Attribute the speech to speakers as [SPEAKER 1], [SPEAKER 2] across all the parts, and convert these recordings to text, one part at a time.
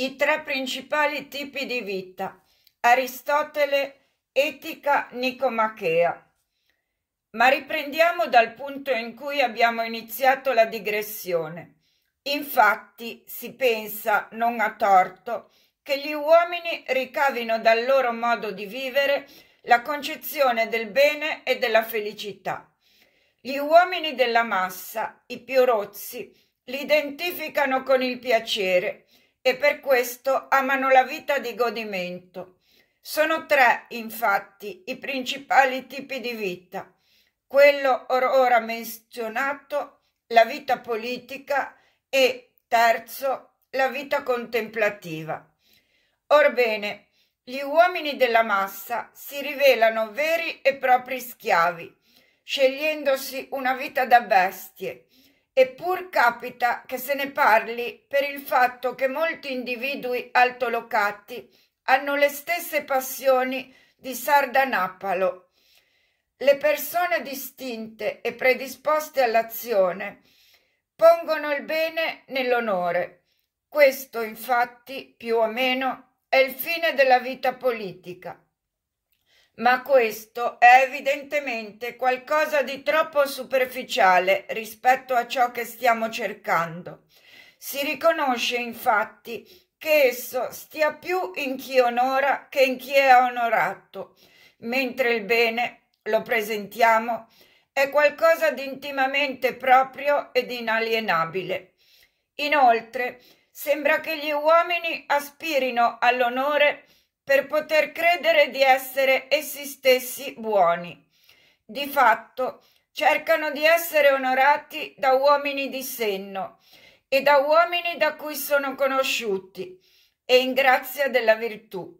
[SPEAKER 1] i tre principali tipi di vita. Aristotele, Etica Nicomachea. Ma riprendiamo dal punto in cui abbiamo iniziato la digressione. Infatti si pensa, non a torto, che gli uomini ricavino dal loro modo di vivere la concezione del bene e della felicità. Gli uomini della massa, i più rozzi, l'identificano con il piacere, e per questo amano la vita di godimento. Sono tre, infatti, i principali tipi di vita. Quello or ora menzionato, la vita politica e, terzo, la vita contemplativa. Orbene, gli uomini della massa si rivelano veri e propri schiavi, scegliendosi una vita da bestie, Eppur capita che se ne parli per il fatto che molti individui altolocati hanno le stesse passioni di Sardanapalo. Le persone distinte e predisposte all'azione pongono il bene nell'onore. Questo, infatti, più o meno è il fine della vita politica. Ma questo è evidentemente qualcosa di troppo superficiale rispetto a ciò che stiamo cercando. Si riconosce infatti che esso stia più in chi onora che in chi è onorato, mentre il bene, lo presentiamo, è qualcosa di intimamente proprio ed inalienabile. Inoltre, sembra che gli uomini aspirino all'onore per poter credere di essere essi stessi buoni. Di fatto, cercano di essere onorati da uomini di senno e da uomini da cui sono conosciuti e in grazia della virtù.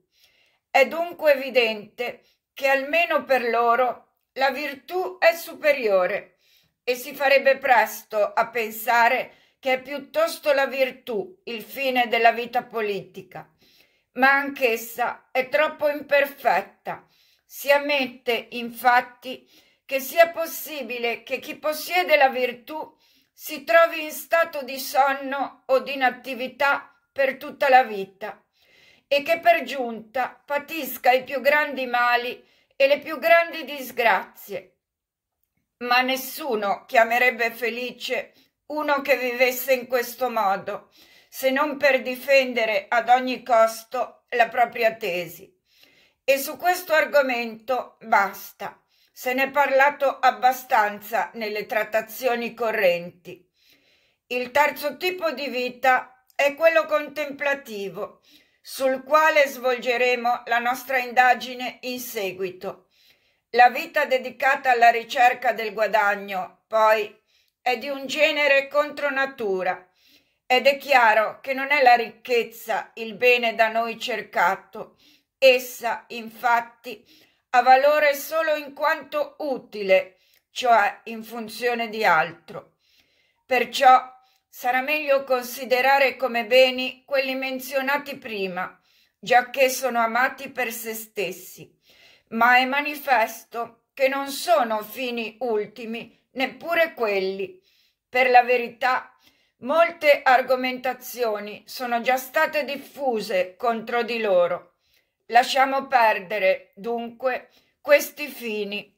[SPEAKER 1] È dunque evidente che almeno per loro la virtù è superiore e si farebbe presto a pensare che è piuttosto la virtù il fine della vita politica ma anch'essa è troppo imperfetta. Si ammette, infatti, che sia possibile che chi possiede la virtù si trovi in stato di sonno o di inattività per tutta la vita e che per giunta patisca i più grandi mali e le più grandi disgrazie. Ma nessuno chiamerebbe felice uno che vivesse in questo modo se non per difendere ad ogni costo la propria tesi. E su questo argomento basta, se ne è parlato abbastanza nelle trattazioni correnti. Il terzo tipo di vita è quello contemplativo, sul quale svolgeremo la nostra indagine in seguito. La vita dedicata alla ricerca del guadagno, poi, è di un genere contro natura ed è chiaro che non è la ricchezza il bene da noi cercato. Essa, infatti, ha valore solo in quanto utile, cioè in funzione di altro. Perciò sarà meglio considerare come beni quelli menzionati prima, giacché sono amati per se stessi, ma è manifesto che non sono fini ultimi neppure quelli. Per la verità, Molte argomentazioni sono già state diffuse contro di loro. Lasciamo perdere, dunque, questi fini